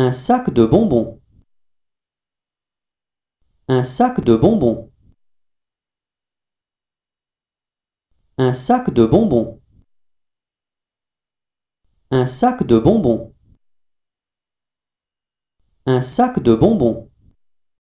Un sac de bonbons. Un sac de bonbons. Un sac de bonbons. Un sac de bonbons. Un sac de bonbons.